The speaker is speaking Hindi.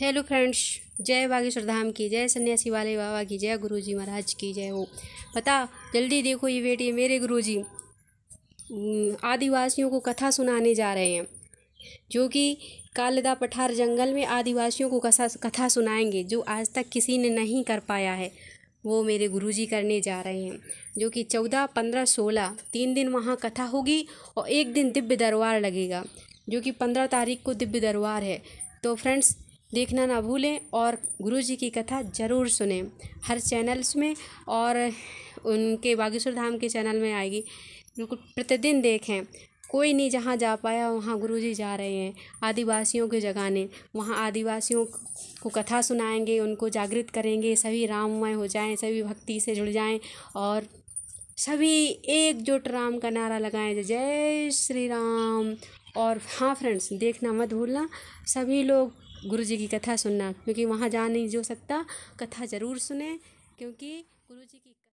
हेलो फ्रेंड्स जय बागेश्वर धाम की जय सन्यासी वाले बाबा की जय गुरुजी महाराज की जय हो पता जल्दी देखो ये बेटी मेरे गुरुजी आदिवासियों को कथा सुनाने जा रहे हैं जो कि कालदा पठार जंगल में आदिवासियों को कथा कथा सुनाएंगे जो आज तक किसी ने नहीं कर पाया है वो मेरे गुरुजी करने जा रहे हैं जो कि चौदह पंद्रह सोलह तीन दिन वहाँ कथा होगी और एक दिन दिव्य दरबार लगेगा जो कि पंद्रह तारीख को दिव्य दरबार है तो फ्रेंड्स देखना ना भूलें और गुरुजी की कथा ज़रूर सुने हर चैनल्स में और उनके बागेश्वर धाम के चैनल में आएगी बिल्कुल प्रतिदिन देखें कोई नहीं जहाँ जा पाया वहाँ गुरुजी जा रहे हैं आदिवासियों के जगाने वहाँ आदिवासियों को कथा सुनाएंगे उनको जागृत करेंगे सभी राममय हो जाएं सभी भक्ति से जुड़ जाएं और सभी एकजुट राम का नारा लगाएं जय श्री राम और हाँ फ्रेंड्स देखना मत भूलना सभी लोग गुरु जी की कथा सुनना क्योंकि वहाँ जा नहीं जो सकता कथा ज़रूर सुने क्योंकि गुरु जी की